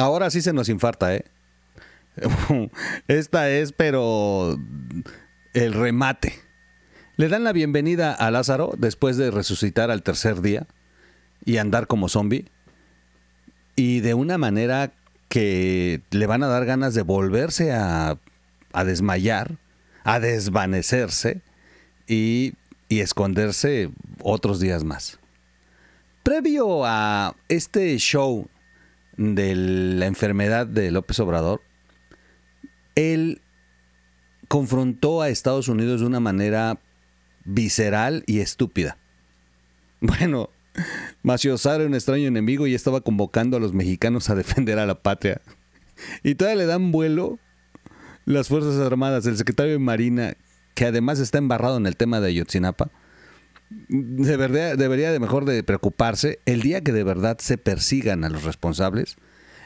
Ahora sí se nos infarta, ¿eh? Esta es, pero el remate. Le dan la bienvenida a Lázaro después de resucitar al tercer día y andar como zombie. Y de una manera que le van a dar ganas de volverse a, desmayar, a desvanecerse y, y esconderse otros días más. Previo a este show de la enfermedad de López Obrador, él confrontó a Estados Unidos de una manera visceral y estúpida. Bueno, Maciozar era un extraño enemigo y estaba convocando a los mexicanos a defender a la patria. Y todavía le dan vuelo las Fuerzas Armadas, el secretario de Marina, que además está embarrado en el tema de Ayotzinapa, debería, debería de mejor de preocuparse el día que de verdad se persigan a los responsables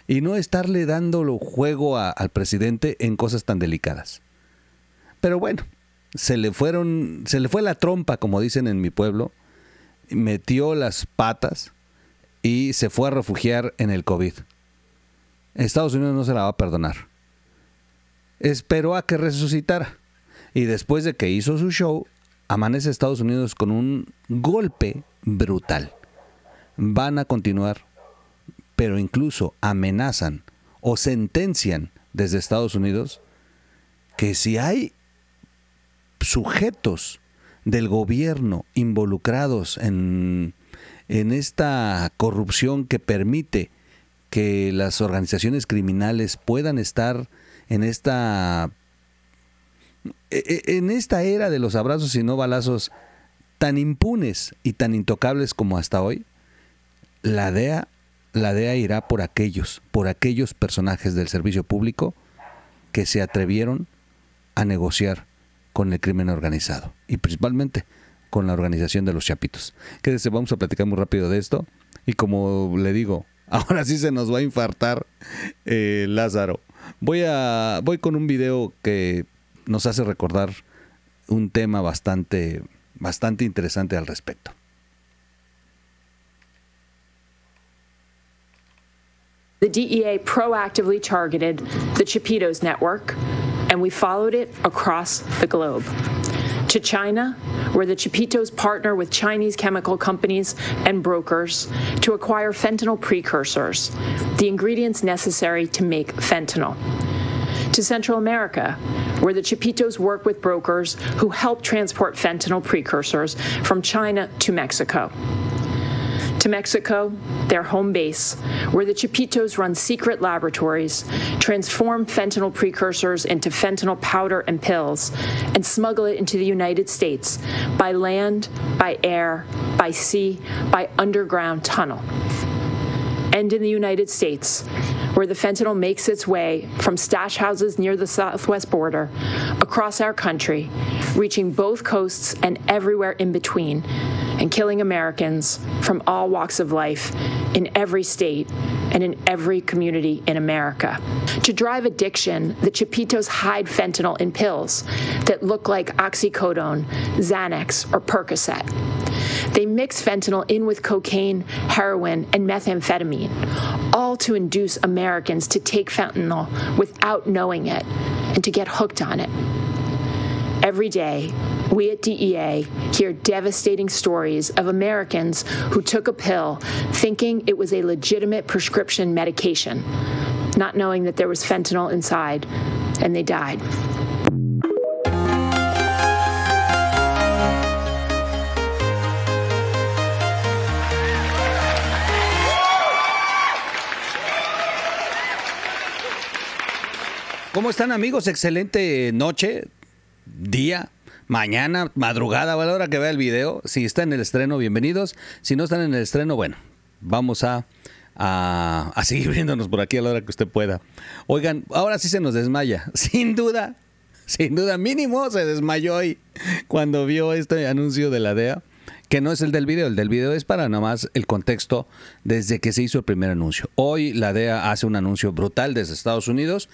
y no estarle dando juego al presidente en cosas tan delicadas. Pero bueno, se le fueron, se le fue la trompa, como dicen en mi pueblo, metió las patas y se fue a refugiar en el COVID. Estados Unidos no se la va a perdonar. Esperó a que resucitara. Y después de que hizo su show, amanece Estados Unidos con un golpe brutal. Van a continuar, pero incluso amenazan o sentencian desde Estados Unidos que si hay sujetos del gobierno involucrados en, esta corrupción que permite que las organizaciones criminales puedan estar en esta e, e, en esta era de los abrazos y no balazos tan impunes y tan intocables como hasta hoy, la DEA, la DEA irá por aquellos, por aquellos personajes del servicio público que se atrevieron a negociar con el crimen organizado y principalmente con la organización de los chapitos. Quédese, vamos a platicar muy rápido de esto y como le digo, ahora sí se nos va a infartar eh, Lázaro. Voy a voy con un video que nos hace recordar un tema bastante, bastante interesante al respecto. The DEA proactively targeted the Chipitos network, and we followed it across the globe. To China, where the Chipitos partner with Chinese chemical companies and brokers to acquire fentanyl precursors, the ingredients necessary to make fentanyl to Central America, where the Chapitos work with brokers who help transport fentanyl precursors from China to Mexico. To Mexico, their home base, where the Chapitos run secret laboratories, transform fentanyl precursors into fentanyl powder and pills, and smuggle it into the United States by land, by air, by sea, by underground tunnel. And in the United States, where the fentanyl makes its way from stash houses near the southwest border across our country, reaching both coasts and everywhere in between, and killing Americans from all walks of life in every state and in every community in America. To drive addiction, the chipitos hide fentanyl in pills that look like oxycodone, Xanax, or Percocet. They mix fentanyl in with cocaine, heroin, and methamphetamine, all to induce Americans to take fentanyl without knowing it and to get hooked on it. Every day, we at DEA hear devastating stories of Americans who took a pill thinking it was a legitimate prescription medication, not knowing that there was fentanyl inside, and they died. ¿Cómo están amigos? Excelente noche, día, mañana, madrugada, a la hora que vea el video. Si está en el estreno, bienvenidos. Si no están en el estreno, bueno, vamos a, seguir viéndonos por aquí a la hora que usted pueda. Oigan, ahora sí se nos desmaya, sin duda, sin duda, mínimo se desmayó hoy cuando vio este anuncio de la DEA que no es el del video. El del video es para nada más el contexto desde que se hizo el primer anuncio. Hoy la DEA hace un anuncio brutal desde Estados Unidos.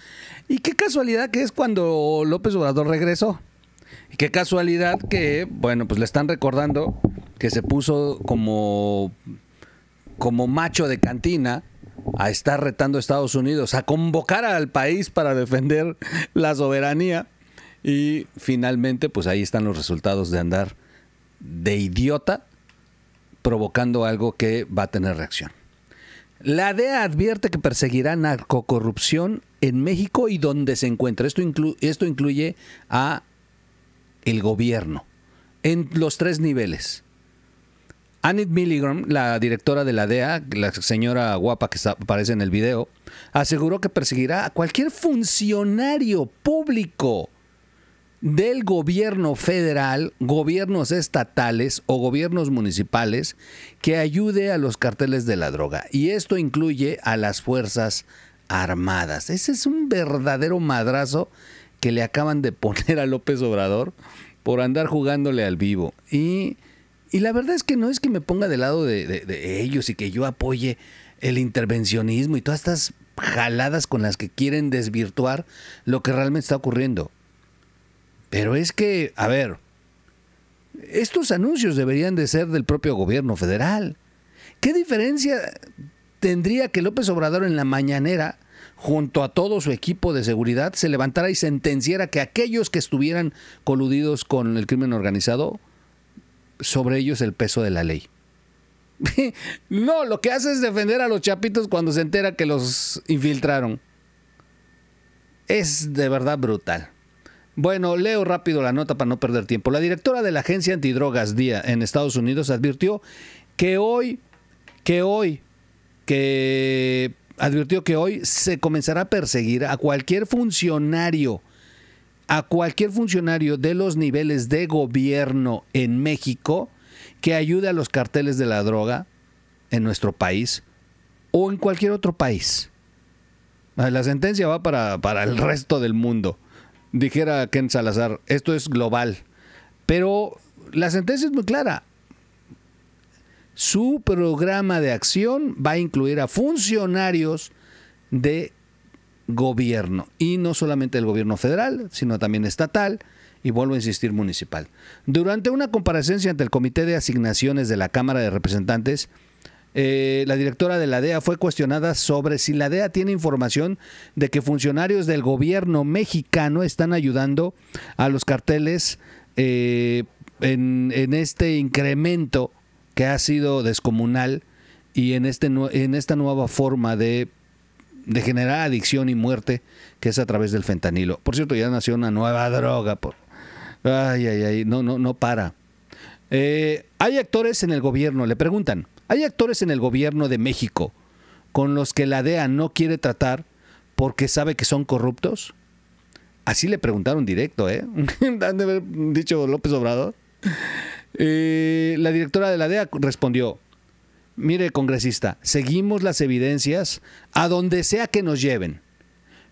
Y qué casualidad que es cuando López Obrador regresó. Y qué casualidad que, bueno, pues le están recordando que se puso como, como macho de cantina a estar retando a Estados Unidos, a convocar al país para defender la soberanía. Y finalmente, pues ahí están los resultados de andar de idiota provocando algo que va a tener reacción. La DEA advierte que perseguirá narcocorrupción en México y donde se encuentra. Esto, incluye a el gobierno en los tres niveles. Annette Milligram, la directora de la DEA, la señora guapa que aparece en el video, aseguró que perseguirá a cualquier funcionario público del gobierno federal, gobiernos estatales o gobiernos municipales que ayude a los carteles de la droga. Y esto incluye a las Fuerzas Armadas. Ese es un verdadero madrazo que le acaban de poner a López Obrador por andar jugándole al vivo. Y, y la verdad es que no es que me ponga del lado de, de ellos y que yo apoye el intervencionismo y todas estas jaladas con las que quieren desvirtuar lo que realmente está ocurriendo. Pero es que, a ver, estos anuncios deberían de ser del propio gobierno federal. ¿Qué diferencia tendría que López Obrador en la mañanera, junto a todo su equipo de seguridad, se levantara y sentenciara que aquellos que estuvieran coludidos con el crimen organizado, sobre ellos el peso de la ley? no, lo que hace es defender a los chapitos cuando se entera que los infiltraron. Es de verdad brutal. Bueno, leo rápido la nota para no perder tiempo. La directora de la agencia antidrogas Día en Estados Unidos advirtió que hoy, que hoy, que advirtió que hoy se comenzará a perseguir a cualquier funcionario, a cualquier funcionario de los niveles de gobierno en México que ayude a los carteles de la droga en nuestro país o en cualquier otro país. La sentencia va para, para el resto del mundo dijera Ken Salazar, esto es global. Pero la sentencia es muy clara. Su programa de acción va a incluir a funcionarios de gobierno, y no solamente el gobierno federal, sino también estatal, y vuelvo a insistir, municipal. Durante una comparecencia ante el Comité de Asignaciones de la Cámara de Representantes, eh, la directora de la DEA fue cuestionada sobre si la DEA tiene información de que funcionarios del gobierno mexicano están ayudando a los carteles eh, en, este incremento que ha sido descomunal y en, este esta nueva forma de, generar adicción y muerte que es a través del fentanilo. Por cierto, ya nació una nueva droga. Ay, ay, ay, no, no, no para. Eh, hay actores en el gobierno, le preguntan. Hay actores en el gobierno de México con los que la DEA no quiere tratar porque sabe que son corruptos. Así le preguntaron directo, ¿eh? Han dicho López Obrador. Eh, la directora de la DEA respondió, mire, congresista, seguimos las evidencias a donde sea que nos lleven.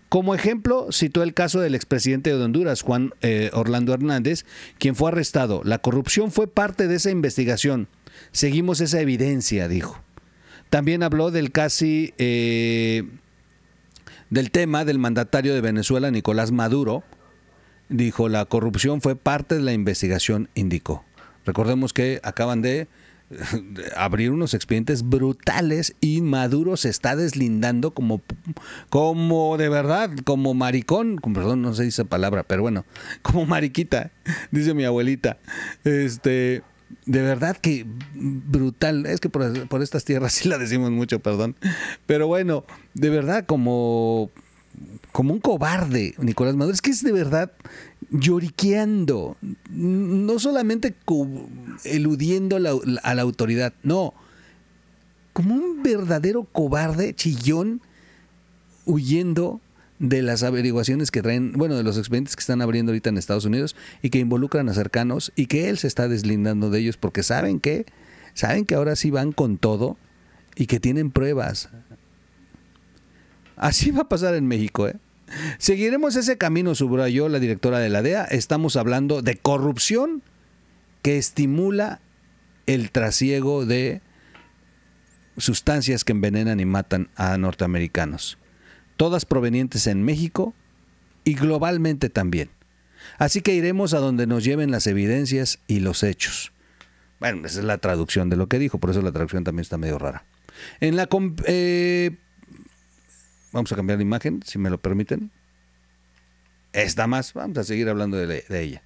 Como ejemplo, citó el caso del expresidente de Honduras, Juan eh, Orlando Hernández, quien fue arrestado. La corrupción fue parte de esa investigación. Seguimos esa evidencia, dijo. También habló del casi... Eh, del tema del mandatario de Venezuela, Nicolás Maduro, dijo, la corrupción fue parte de la investigación, indicó. Recordemos que acaban de abrir unos expedientes brutales y Maduro se está deslindando como, como de verdad, como maricón, perdón, no se dice palabra, pero bueno, como mariquita, dice mi abuelita. Este, de verdad que brutal. Es que por, estas tierras sí la decimos mucho, perdón. Pero bueno, de verdad como, como un cobarde, Nicolás Maduro. Es que es de verdad lloriqueando. No solamente eludiendo a la autoridad, no. Como un verdadero cobarde, chillón, huyendo de las averiguaciones que traen, bueno, de los expedientes que están abriendo ahorita en Estados Unidos y que involucran a cercanos y que él se está deslindando de ellos porque saben que, saben que ahora sí van con todo y que tienen pruebas. Así va a pasar en México, ¿eh? Seguiremos ese camino, subrayó la directora de la DEA. Estamos hablando de corrupción que estimula el trasiego de sustancias que envenenan y matan a norteamericanos todas provenientes en México y globalmente también. Así que iremos a donde nos lleven las evidencias y los hechos. Bueno, esa es la traducción de lo que dijo, por eso la traducción también está medio rara. En la... Eh, vamos a cambiar la imagen, si me lo permiten. Esta más, vamos a seguir hablando de, ella.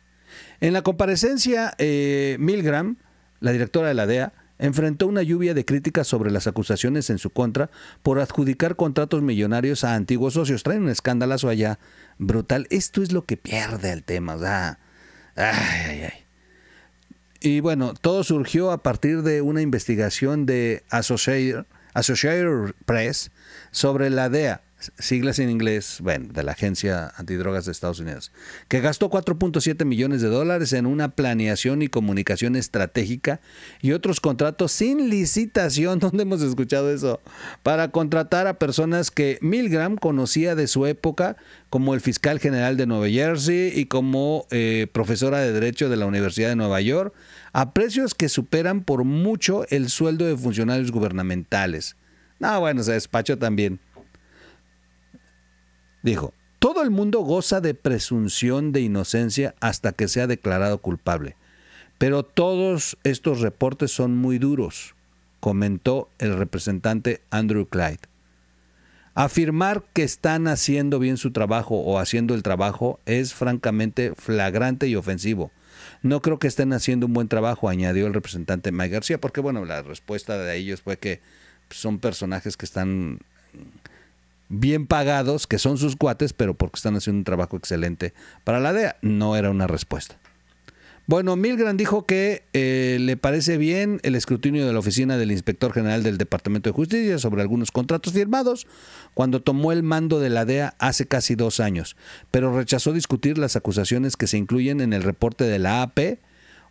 En la comparecencia, eh, Milgram, la directora de la DEA, enfrentó una lluvia de críticas sobre las acusaciones en su contra por adjudicar contratos millonarios a antiguos socios. Traen un escándalazo allá brutal. Esto es lo que pierde el tema. Y bueno, todo surgió a partir de una investigación de Associated Press sobre la DEA, siglas en inglés, bueno, de la Agencia Antidrogas de Estados Unidos, que gastó 4.7 millones de dólares en una planeación y comunicación estratégica y otros contratos sin licitación, ¿dónde hemos escuchado eso? Para contratar a personas que Milgram conocía de su época como el fiscal general de Nueva Jersey y como eh, profesora de Derecho de la Universidad de Nueva York, a precios que superan por mucho el sueldo de funcionarios gubernamentales. Ah, bueno, se despacho también. Dijo, todo el mundo goza de presunción de inocencia hasta que sea declarado culpable. Pero todos estos reportes son muy duros, comentó el representante Andrew Clyde. Afirmar que están haciendo bien su trabajo o haciendo el trabajo es francamente flagrante y ofensivo. No creo que estén haciendo un buen trabajo, añadió el representante Mike García, porque bueno, la respuesta de ellos fue que son personajes que están bien pagados, que son sus cuates, pero porque están haciendo un trabajo excelente para la DEA. No era una respuesta. Bueno, Milgram dijo que eh, le parece bien el escrutinio de la oficina del inspector general del Departamento de Justicia sobre algunos contratos firmados cuando tomó el mando de la DEA hace casi dos años, pero rechazó discutir las acusaciones que se incluyen en el reporte de la AP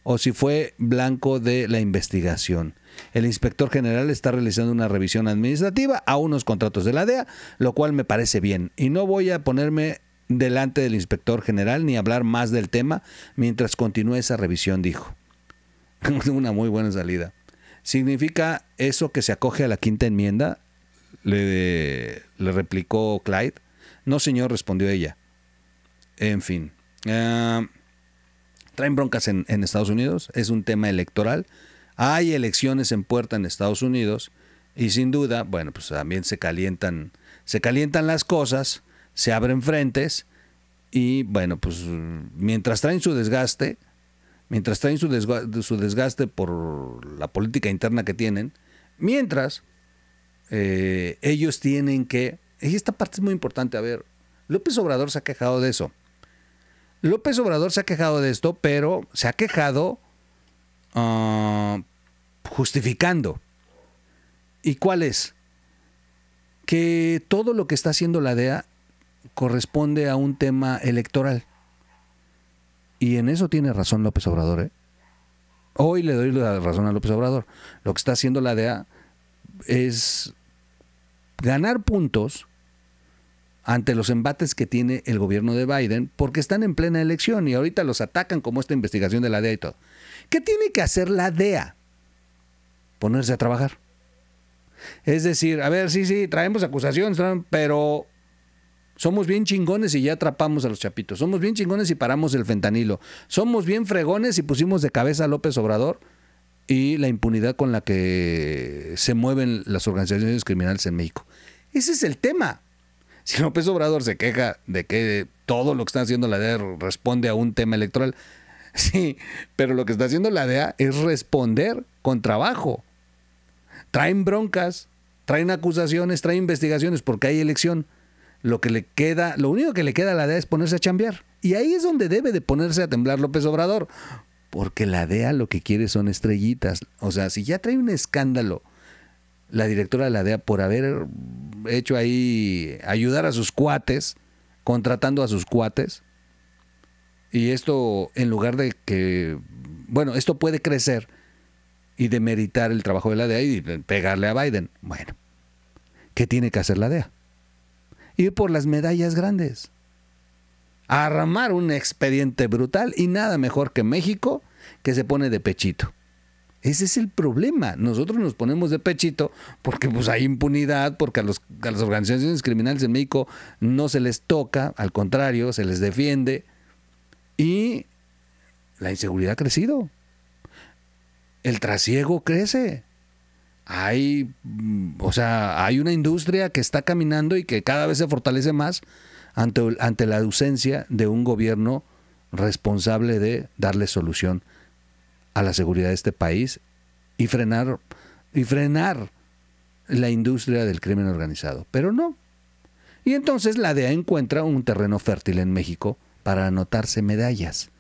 o si fue blanco de la investigación. El inspector general está realizando una revisión administrativa a unos contratos de la DEA, lo cual me parece bien. Y no voy a ponerme delante del inspector general ni hablar más del tema mientras continúe esa revisión, dijo. una muy buena salida. ¿Significa eso que se acoge a la quinta enmienda? Le, replicó Clyde. No, señor, respondió ella. En fin. Eh, traen broncas en, Estados Unidos, es un tema electoral, hay elecciones en puerta en Estados Unidos y sin duda, bueno, pues también se calientan, se calientan las cosas, se abren frentes y bueno, pues mientras traen su desgaste, mientras traen su, desgaste, su desgaste por la política interna que tienen, mientras eh, ellos tienen que, y esta parte es muy importante, a ver, López Obrador se ha quejado de eso, López Obrador se ha quejado de esto, pero se ha quejado ah, justificando. ¿Y cuál es? Que todo lo que está haciendo la DEA corresponde a un tema electoral. Y en eso tiene razón López Obrador. ¿eh? Hoy le doy la razón a López Obrador. Lo que está haciendo la DEA es ganar puntos ante los embates que tiene el gobierno de Biden, porque están en plena elección y ahorita los atacan como esta investigación de la DEA y todo. ¿Qué tiene que hacer la DEA? Ponerse a trabajar. Es decir, a ver, sí, sí, traemos acusaciones, pero somos bien chingones y ya atrapamos a los chapitos. Somos bien chingones y paramos el fentanilo. Somos bien fregones y pusimos de cabeza a López Obrador y la impunidad con la que se mueven las organizaciones criminales en México. Ese es el tema. Si López Obrador se queja de que todo lo que está haciendo la DEA responde a un tema electoral, sí, pero lo que está haciendo la DEA es responder con trabajo. Traen broncas, traen acusaciones, traen investigaciones porque hay elección. Lo que le queda, lo único que le queda a la DEA es ponerse a chambear. Y ahí es donde debe de ponerse a temblar López Obrador, porque la DEA lo que quiere son estrellitas. O sea, si ya trae un escándalo la directora de la DEA por haber hecho ahí ayudar a sus cuates, contratando a sus cuates. Y esto, en lugar de que, bueno, esto puede crecer y demeritar el trabajo de la DEA y pegarle a Biden. Bueno, ¿qué tiene que hacer la DEA? Ir por las medallas grandes. Arramar un expediente brutal y nada mejor que México que se pone de pechito. Ese es el problema. Nosotros nos ponemos de pechito porque pues, hay impunidad, porque a, los, las organizaciones criminales en México no se les toca, al contrario, se les defiende. Y la inseguridad ha crecido. El trasiego crece. Hay, mm, o sea, hay una industria que está caminando y que cada vez se fortalece más ante, ante la ausencia de un gobierno responsable de darle solución a la seguridad de este país y frenar, y frenar la industria del crimen organizado. Pero no. Y entonces la DEA encuentra un terreno fértil en México para anotarse medallas.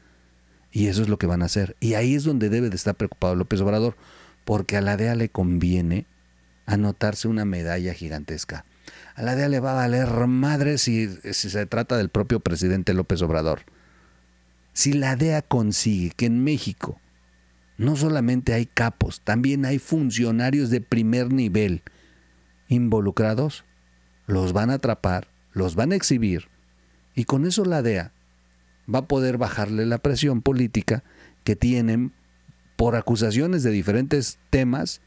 Y eso es lo que van a hacer. Y ahí es donde debe de estar preocupado López Obrador, porque a la DEA le conviene anotarse una medalla gigantesca. A la DEA le va a valer madre si se trata del propio presidente López Obrador. Si la DEA consigue que en México no solamente hay capos, también hay funcionarios de primer nivel involucrados. Los van a atrapar, los van a exhibir. Y con eso la DEA va a poder bajarle la presión política que tienen por acusaciones de diferentes temas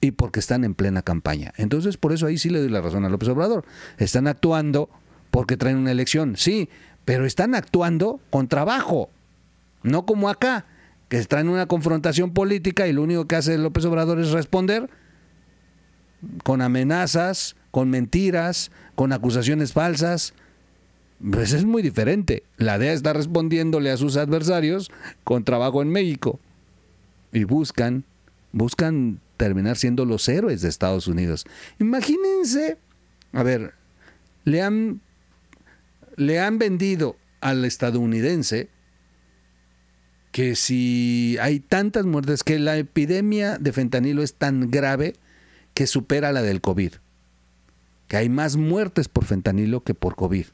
y porque están en plena campaña. Entonces, por eso ahí sí le doy la razón a López Obrador. Están actuando porque traen una elección, sí, pero están actuando con trabajo, no como acá, que está en una confrontación política y lo único que hace López Obrador es responder con amenazas, con mentiras, con acusaciones falsas. Pues es muy diferente. La DEA está respondiéndole a sus adversarios con trabajo en México. Y buscan, buscan terminar siendo los héroes de Estados Unidos. Imagínense, a ver, le han vendido al estadounidense que si hay tantas muertes, que la epidemia de fentanilo es tan grave que supera la del COVID, que hay más muertes por fentanilo que por COVID,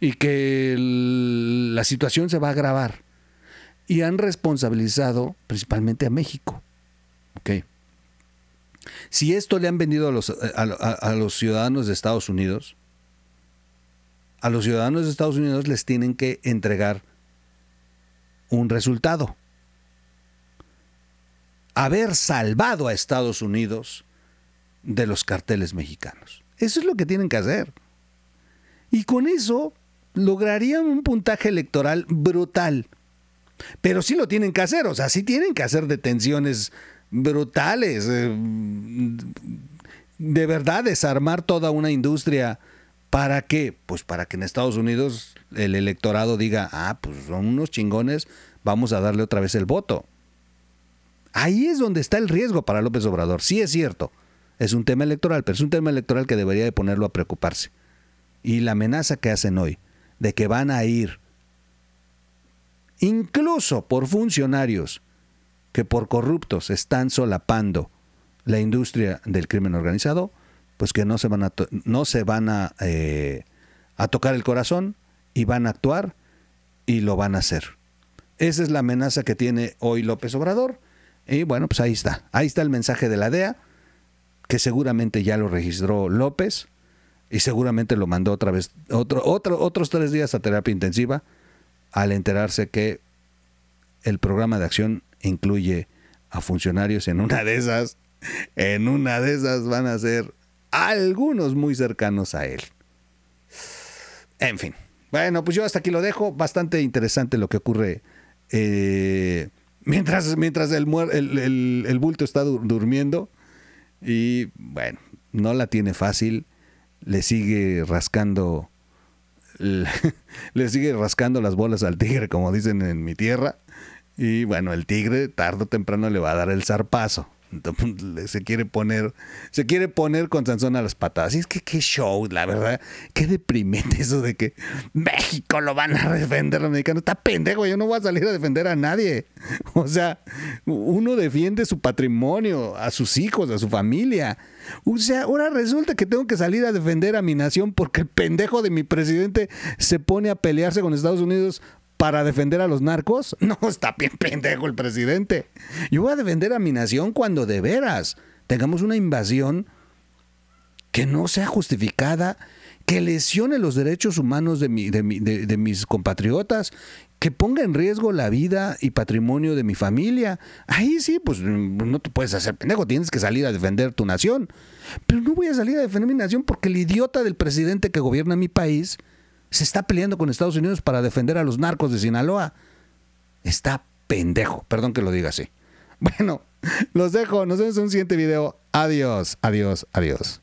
y que la situación se va a agravar. Y han responsabilizado principalmente a México. Si esto le han vendido a los, eh, a los ciudadanos de Estados Unidos, a los ciudadanos de Estados Unidos les tienen que entregar un resultado. Haber salvado a Estados Unidos de los carteles mexicanos. Eso es lo que tienen que hacer. Y con eso lograrían un puntaje electoral brutal. Pero sí lo tienen que hacer, o sea, sí tienen que hacer detenciones brutales, eh, de verdad desarmar toda una industria ¿Para qué? Pues para que en Estados Unidos el electorado diga, ah, pues son unos chingones, vamos a darle otra vez el voto. Ahí es donde está el riesgo para López Obrador. Sí es cierto, es un tema electoral, pero es un tema electoral que debería de ponerlo a preocuparse. Y la amenaza que hacen hoy, de que van a ir incluso por funcionarios que por corruptos están solapando la industria del crimen organizado, pues que no se van a, no se van a, eh, a tocar el corazón y van a actuar y lo van a hacer. Esa es la amenaza que tiene hoy López Obrador. Y bueno, pues ahí está. Ahí está el mensaje de la DEA, que seguramente ya lo registró López y seguramente lo mandó otra vez, otro, otros tres días a terapia intensiva al enterarse que el programa de acción incluye a funcionarios en una de esas, en una de esas van a ser algunos muy cercanos a él. En fin. Bueno, pues yo hasta aquí lo dejo. Bastante interesante lo que ocurre eh, mientras, mientras el, bulto está durmiendo. Y bueno, no la tiene fácil. Le sigue rascando. Le sigue rascando las bolas al tigre, como dicen en mi tierra. Y bueno, el tigre tarde o temprano le va a dar el zarpazo. se quiere poner, se quiere poner con Sansón a las patadas. Y es que qué show, la verdad, qué deprimente eso de que México lo van a defender los mexicanos. Está pendejo, yo no voy a salir a defender a nadie. O sea, uno defiende su patrimonio, a sus hijos, a su familia. O sea, ahora resulta que tengo que salir a defender a mi nación porque el pendejo de mi presidente se pone a pelearse con Estados Unidos para defender a los narcos? No, está bien pendejo el presidente. Yo voy a defender a mi nación cuando de veras tengamos una invasión que no sea justificada, que lesione los derechos humanos de, mis compatriotas, que ponga en riesgo la vida y patrimonio de mi familia. Ahí sí, pues mm, no te puedes hacer pendejo, tienes que salir a defender tu nación. Pero no voy a salir a defender mi nación porque el idiota del presidente que gobierna mi país se está peleando con Estados Unidos para defender a los narcos de Sinaloa. Está pendejo, perdón que lo diga así. Bueno, los dejo, nos vemos en un siguiente video. Adiós, adiós, adiós.